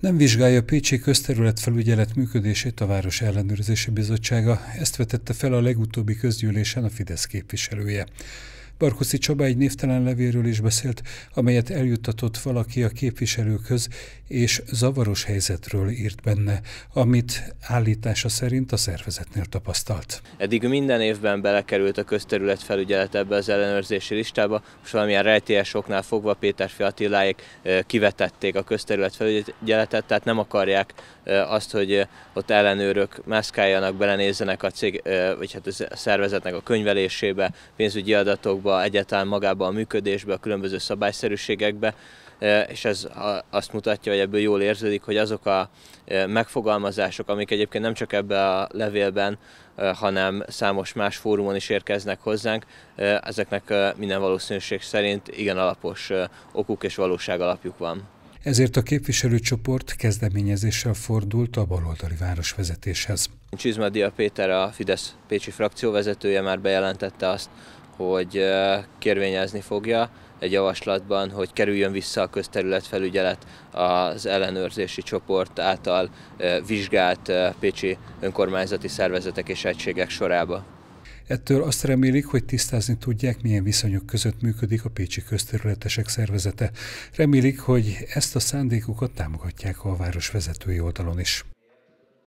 Nem vizsgálja a Pécsi közterületfelügyelet működését a Város Ellenőrzési Bizottsága, ezt vetette fel a legutóbbi közgyűlésen a Fidesz képviselője. Barkoszi Csaba egy névtelen levéről is beszélt, amelyet eljuttatott valaki a képviselőkhöz, és zavaros helyzetről írt benne, amit állítása szerint a szervezetnél tapasztalt. Eddig minden évben belekerült a közterület felügyelet ebbe az ellenőrzési listába, és valamilyen rejtélyes oknál fogva Péter Fiatilláék kivetették a közterület felügyeletet, tehát nem akarják azt, hogy ott ellenőrök mászkáljanak, belenézzenek a cég, vagy hát a szervezetnek a könyvelésébe, pénzügyi adatokba, dolgokba, egyáltalán magába a működésbe, a különböző szabályszerűségekbe, e, és ez azt mutatja, hogy ebből jól érződik, hogy azok a e, megfogalmazások, amik egyébként nem csak ebben a levélben, e, hanem számos más fórumon is érkeznek hozzánk, ezeknek minden valószínűség szerint igen alapos okuk és valóság alapjuk van. Ezért a képviselőcsoport kezdeményezéssel fordult a baloldali városvezetéshez. Csizmadia Péter, a Fidesz Pécsi frakcióvezetője már bejelentette azt, hogy kérvényezni fogja egy javaslatban, hogy kerüljön vissza a közterületfelügyelet az ellenőrzési csoport által vizsgált pécsi önkormányzati szervezetek és egységek sorába. Ettől azt remélik, hogy tisztázni tudják, milyen viszonyok között működik a Pécsi Közterületesek Szervezete. Remélik, hogy ezt a szándékukat támogatják a város vezetői oldalon is.